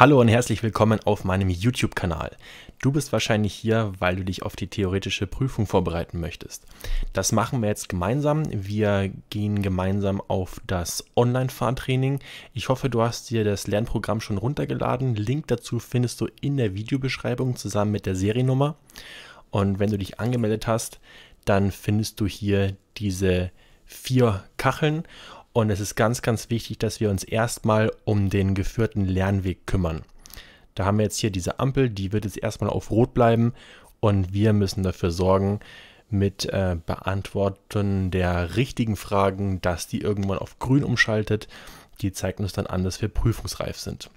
Hallo und herzlich willkommen auf meinem YouTube-Kanal. Du bist wahrscheinlich hier, weil du dich auf die theoretische Prüfung vorbereiten möchtest. Das machen wir jetzt gemeinsam. Wir gehen gemeinsam auf das Online-Fahrtraining. Ich hoffe, du hast dir das Lernprogramm schon runtergeladen. Link dazu findest du in der Videobeschreibung zusammen mit der Seriennummer. Und wenn du dich angemeldet hast, dann findest du hier diese vier Kacheln und es ist ganz, ganz wichtig, dass wir uns erstmal um den geführten Lernweg kümmern. Da haben wir jetzt hier diese Ampel, die wird jetzt erstmal auf Rot bleiben und wir müssen dafür sorgen, mit äh, Beantworten der richtigen Fragen, dass die irgendwann auf Grün umschaltet. Die zeigt uns dann an, dass wir prüfungsreif sind.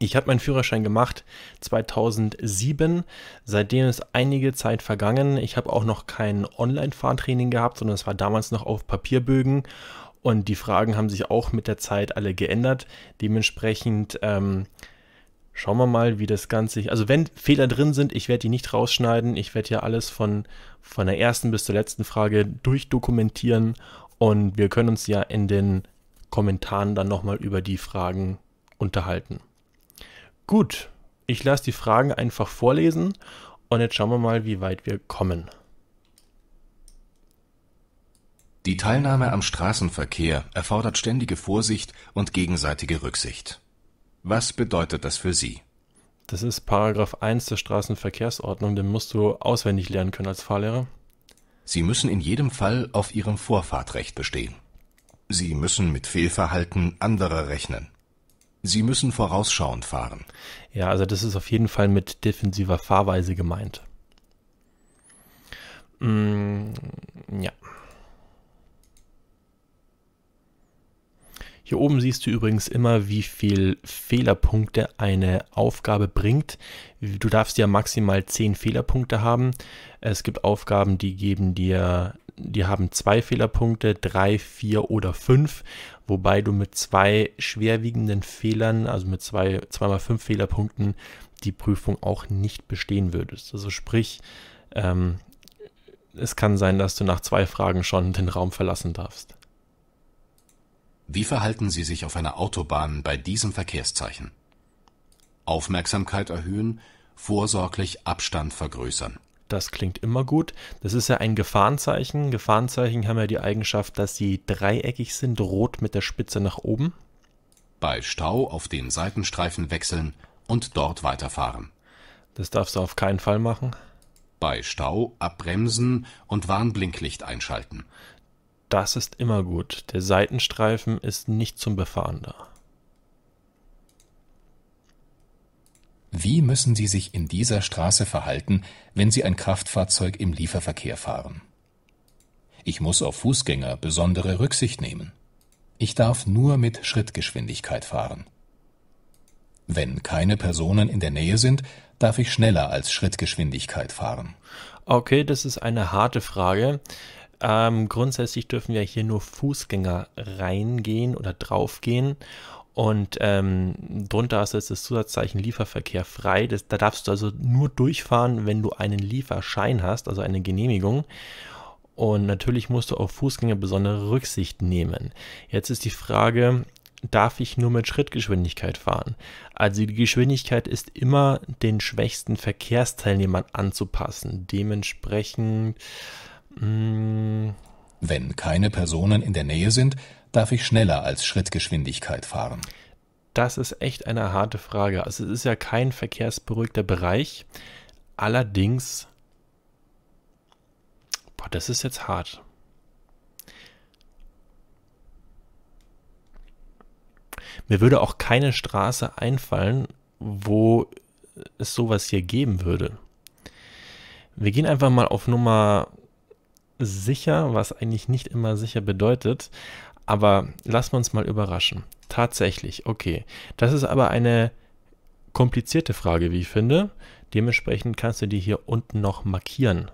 Ich habe meinen Führerschein gemacht 2007. Seitdem ist einige Zeit vergangen. Ich habe auch noch kein Online-Fahrtraining gehabt, sondern es war damals noch auf Papierbögen. Und die Fragen haben sich auch mit der Zeit alle geändert. Dementsprechend ähm, schauen wir mal, wie das Ganze. Also, wenn Fehler drin sind, ich werde die nicht rausschneiden. Ich werde ja alles von, von der ersten bis zur letzten Frage durchdokumentieren. Und wir können uns ja in den Kommentaren dann nochmal über die Fragen unterhalten. Gut, ich lasse die Fragen einfach vorlesen und jetzt schauen wir mal, wie weit wir kommen. Die Teilnahme am Straßenverkehr erfordert ständige Vorsicht und gegenseitige Rücksicht. Was bedeutet das für Sie? Das ist Paragraph 1 der Straßenverkehrsordnung, den musst du auswendig lernen können als Fahrlehrer. Sie müssen in jedem Fall auf Ihrem Vorfahrtrecht bestehen. Sie müssen mit Fehlverhalten anderer rechnen. Sie müssen vorausschauend fahren. Ja, also das ist auf jeden Fall mit defensiver Fahrweise gemeint. Mm, ja. Hier oben siehst du übrigens immer, wie viel Fehlerpunkte eine Aufgabe bringt. Du darfst ja maximal 10 Fehlerpunkte haben. Es gibt Aufgaben, die geben dir, die haben zwei Fehlerpunkte, drei, vier oder fünf, wobei du mit zwei schwerwiegenden Fehlern, also mit zwei, zweimal fünf Fehlerpunkten, die Prüfung auch nicht bestehen würdest. Also sprich, ähm, es kann sein, dass du nach zwei Fragen schon den Raum verlassen darfst. Wie verhalten Sie sich auf einer Autobahn bei diesem Verkehrszeichen? Aufmerksamkeit erhöhen, vorsorglich Abstand vergrößern. Das klingt immer gut. Das ist ja ein Gefahrenzeichen. Gefahrenzeichen haben ja die Eigenschaft, dass sie dreieckig sind, rot mit der Spitze nach oben. Bei Stau auf den Seitenstreifen wechseln und dort weiterfahren. Das darfst du auf keinen Fall machen. Bei Stau abbremsen und Warnblinklicht einschalten. Das ist immer gut. Der Seitenstreifen ist nicht zum Befahren da. Wie müssen Sie sich in dieser Straße verhalten, wenn Sie ein Kraftfahrzeug im Lieferverkehr fahren? Ich muss auf Fußgänger besondere Rücksicht nehmen. Ich darf nur mit Schrittgeschwindigkeit fahren. Wenn keine Personen in der Nähe sind, darf ich schneller als Schrittgeschwindigkeit fahren. Okay, das ist eine harte Frage. Ähm, grundsätzlich dürfen ja hier nur Fußgänger reingehen oder draufgehen. Und ähm, drunter ist jetzt das Zusatzzeichen Lieferverkehr frei. Das, da darfst du also nur durchfahren, wenn du einen Lieferschein hast, also eine Genehmigung. Und natürlich musst du auf Fußgänger besondere Rücksicht nehmen. Jetzt ist die Frage, darf ich nur mit Schrittgeschwindigkeit fahren? Also die Geschwindigkeit ist immer den schwächsten Verkehrsteilnehmern anzupassen. Dementsprechend Mm. Wenn keine Personen in der Nähe sind, darf ich schneller als Schrittgeschwindigkeit fahren. Das ist echt eine harte Frage. Also es ist ja kein verkehrsberuhigter Bereich. Allerdings, boah, das ist jetzt hart. Mir würde auch keine Straße einfallen, wo es sowas hier geben würde. Wir gehen einfach mal auf Nummer sicher, was eigentlich nicht immer sicher bedeutet. Aber lassen wir uns mal überraschen. Tatsächlich, okay. Das ist aber eine komplizierte Frage, wie ich finde. Dementsprechend kannst du die hier unten noch markieren.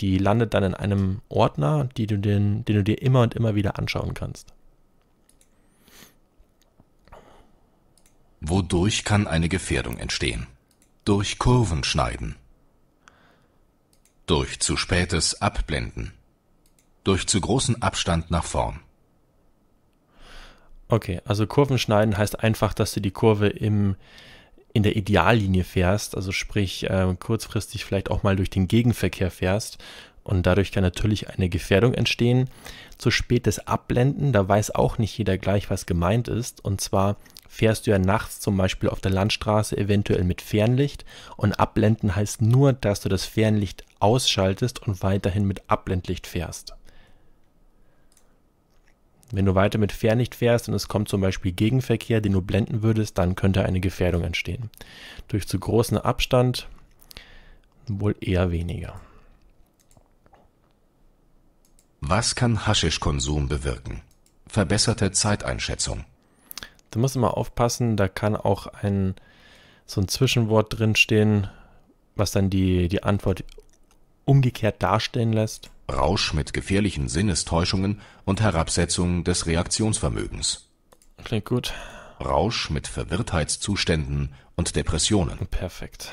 Die landet dann in einem Ordner, die du den, den du dir immer und immer wieder anschauen kannst. Wodurch kann eine Gefährdung entstehen? Durch Kurven schneiden durch zu spätes Abblenden, durch zu großen Abstand nach vorn. Okay, also Kurven schneiden heißt einfach, dass du die Kurve im, in der Ideallinie fährst, also sprich äh, kurzfristig vielleicht auch mal durch den Gegenverkehr fährst und dadurch kann natürlich eine Gefährdung entstehen. Zu spätes Abblenden, da weiß auch nicht jeder gleich, was gemeint ist und zwar fährst du ja nachts zum Beispiel auf der Landstraße eventuell mit Fernlicht und abblenden heißt nur, dass du das Fernlicht ausschaltest und weiterhin mit Abblendlicht fährst. Wenn du weiter mit Fernlicht fährst und es kommt zum Beispiel Gegenverkehr, den du blenden würdest, dann könnte eine Gefährdung entstehen. Durch zu großen Abstand wohl eher weniger. Was kann Haschischkonsum bewirken? Verbesserte Zeiteinschätzung. Du musst immer aufpassen, da kann auch ein so ein Zwischenwort drinstehen, was dann die, die Antwort umgekehrt darstellen lässt. Rausch mit gefährlichen Sinnestäuschungen und Herabsetzung des Reaktionsvermögens. Klingt gut. Rausch mit Verwirrtheitszuständen und Depressionen. Perfekt.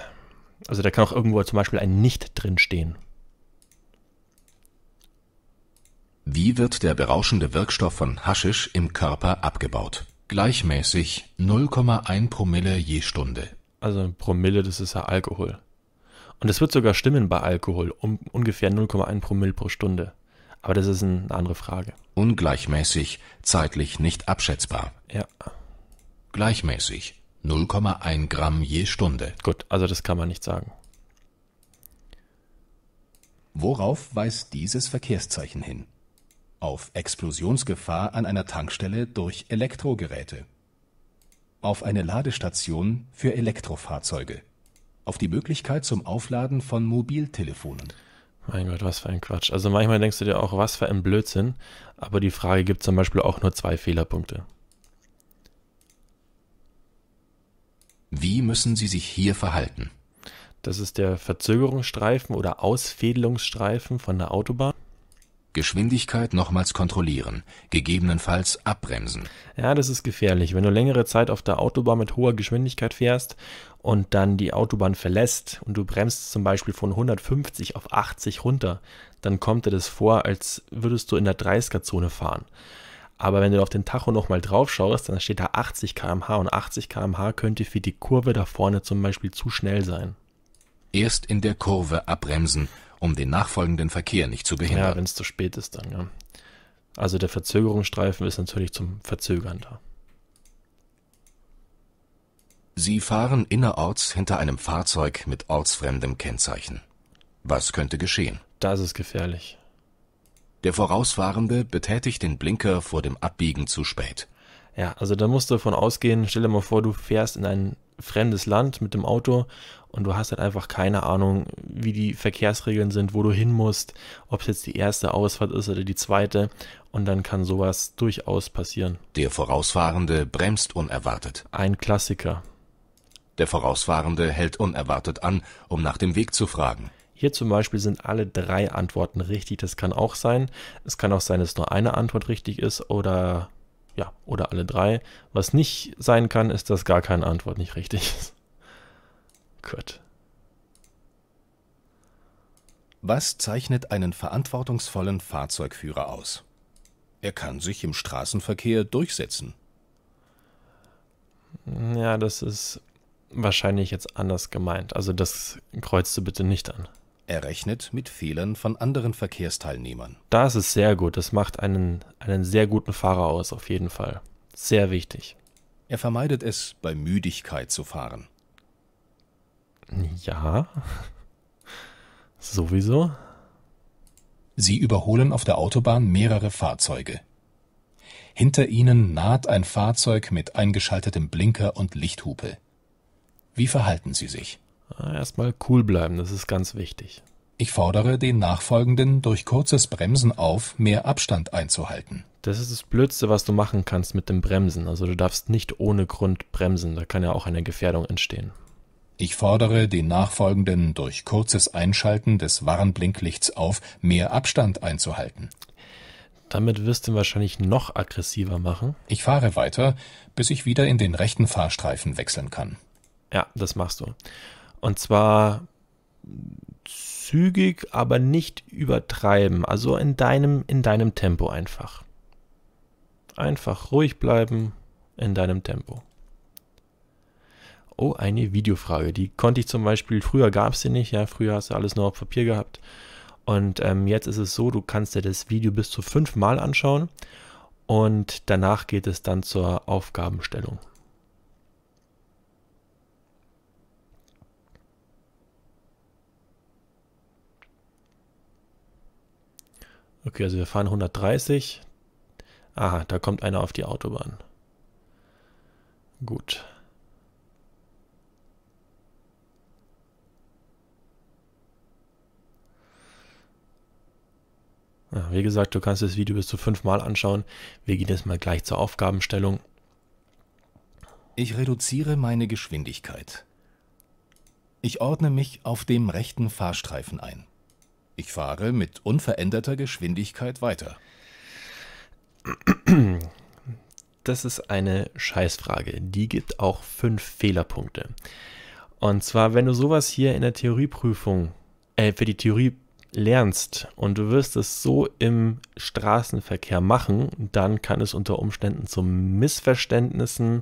Also da kann auch irgendwo zum Beispiel ein Nicht drinstehen. Wie wird der berauschende Wirkstoff von Haschisch im Körper abgebaut? gleichmäßig 0,1 Promille je Stunde. Also ein Promille, das ist ja Alkohol. Und das wird sogar stimmen bei Alkohol, um ungefähr 0,1 Promille pro Stunde. Aber das ist eine andere Frage. Ungleichmäßig, zeitlich nicht abschätzbar. Ja. Gleichmäßig 0,1 Gramm je Stunde. Gut, also das kann man nicht sagen. Worauf weist dieses Verkehrszeichen hin? auf Explosionsgefahr an einer Tankstelle durch Elektrogeräte, auf eine Ladestation für Elektrofahrzeuge, auf die Möglichkeit zum Aufladen von Mobiltelefonen. Mein Gott, was für ein Quatsch. Also manchmal denkst du dir auch, was für ein Blödsinn, aber die Frage gibt zum Beispiel auch nur zwei Fehlerpunkte. Wie müssen Sie sich hier verhalten? Das ist der Verzögerungsstreifen oder Ausfädelungsstreifen von der Autobahn. Geschwindigkeit nochmals kontrollieren, gegebenenfalls abbremsen. Ja, das ist gefährlich. Wenn du längere Zeit auf der Autobahn mit hoher Geschwindigkeit fährst und dann die Autobahn verlässt und du bremst zum Beispiel von 150 auf 80 runter, dann kommt dir das vor, als würdest du in der 30er-Zone fahren. Aber wenn du auf den Tacho nochmal drauf schaust, dann steht da 80 km/h und 80 km/h könnte für die Kurve da vorne zum Beispiel zu schnell sein. Erst in der Kurve abbremsen um den nachfolgenden Verkehr nicht zu behindern. Ja, wenn es zu spät ist dann, ja. Also der Verzögerungsstreifen ist natürlich zum Verzögern da. Sie fahren innerorts hinter einem Fahrzeug mit ortsfremdem Kennzeichen. Was könnte geschehen? Das ist gefährlich. Der Vorausfahrende betätigt den Blinker vor dem Abbiegen zu spät. Ja, also da musst du davon ausgehen, stell dir mal vor, du fährst in ein fremdes Land mit dem Auto und du hast halt einfach keine Ahnung, wie die Verkehrsregeln sind, wo du hin musst, ob es jetzt die erste Ausfahrt ist oder die zweite und dann kann sowas durchaus passieren. Der Vorausfahrende bremst unerwartet. Ein Klassiker. Der Vorausfahrende hält unerwartet an, um nach dem Weg zu fragen. Hier zum Beispiel sind alle drei Antworten richtig, das kann auch sein. Es kann auch sein, dass nur eine Antwort richtig ist oder ja, oder alle drei. Was nicht sein kann, ist, dass gar keine Antwort nicht richtig ist. Gut. Was zeichnet einen verantwortungsvollen Fahrzeugführer aus? Er kann sich im Straßenverkehr durchsetzen. Ja, das ist wahrscheinlich jetzt anders gemeint. Also das kreuzte bitte nicht an. Er rechnet mit Fehlern von anderen Verkehrsteilnehmern. Das ist sehr gut. Das macht einen, einen sehr guten Fahrer aus, auf jeden Fall. Sehr wichtig. Er vermeidet es, bei Müdigkeit zu fahren. Ja, sowieso. Sie überholen auf der Autobahn mehrere Fahrzeuge. Hinter ihnen naht ein Fahrzeug mit eingeschaltetem Blinker und Lichthupe. Wie verhalten Sie sich? Äh, erstmal cool bleiben, das ist ganz wichtig. Ich fordere den Nachfolgenden durch kurzes Bremsen auf, mehr Abstand einzuhalten. Das ist das Blödste, was du machen kannst mit dem Bremsen. Also du darfst nicht ohne Grund bremsen, da kann ja auch eine Gefährdung entstehen. Ich fordere den Nachfolgenden durch kurzes Einschalten des Warnblinklichts auf, mehr Abstand einzuhalten. Damit wirst du ihn wahrscheinlich noch aggressiver machen. Ich fahre weiter, bis ich wieder in den rechten Fahrstreifen wechseln kann. Ja, das machst du. Und zwar zügig, aber nicht übertreiben. Also in deinem, in deinem Tempo einfach. Einfach ruhig bleiben in deinem Tempo. Oh, eine Videofrage. Die konnte ich zum Beispiel, früher gab es die nicht, ja, früher hast du alles nur auf Papier gehabt. Und ähm, jetzt ist es so, du kannst dir das Video bis zu fünfmal anschauen und danach geht es dann zur Aufgabenstellung. Okay, also wir fahren 130. Aha, da kommt einer auf die Autobahn. Gut. Ja, wie gesagt, du kannst das Video bis zu fünfmal anschauen. Wir gehen jetzt mal gleich zur Aufgabenstellung. Ich reduziere meine Geschwindigkeit. Ich ordne mich auf dem rechten Fahrstreifen ein. Ich fahre mit unveränderter Geschwindigkeit weiter. Das ist eine Scheißfrage. Die gibt auch fünf Fehlerpunkte. Und zwar, wenn du sowas hier in der Theorieprüfung, äh, für die Theorie lernst und du wirst es so im Straßenverkehr machen, dann kann es unter Umständen zu Missverständnissen,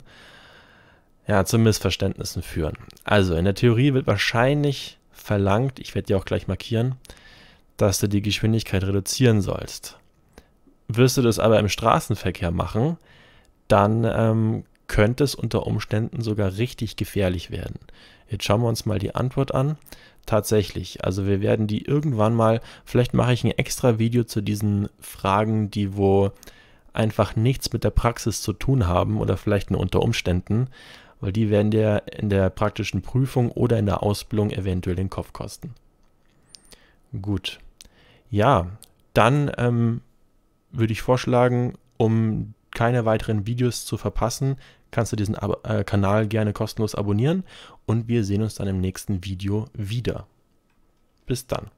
ja, zu Missverständnissen führen. Also in der Theorie wird wahrscheinlich verlangt, ich werde dir auch gleich markieren, dass du die Geschwindigkeit reduzieren sollst. Wirst du das aber im Straßenverkehr machen, dann ähm, könnte es unter Umständen sogar richtig gefährlich werden. Jetzt schauen wir uns mal die Antwort an. Tatsächlich, also wir werden die irgendwann mal, vielleicht mache ich ein extra Video zu diesen Fragen, die wo einfach nichts mit der Praxis zu tun haben oder vielleicht nur unter Umständen, weil die werden dir in der praktischen Prüfung oder in der Ausbildung eventuell den Kopf kosten. Gut. Ja, dann ähm, würde ich vorschlagen, um keine weiteren Videos zu verpassen, kannst du diesen Ab äh, Kanal gerne kostenlos abonnieren und wir sehen uns dann im nächsten Video wieder. Bis dann.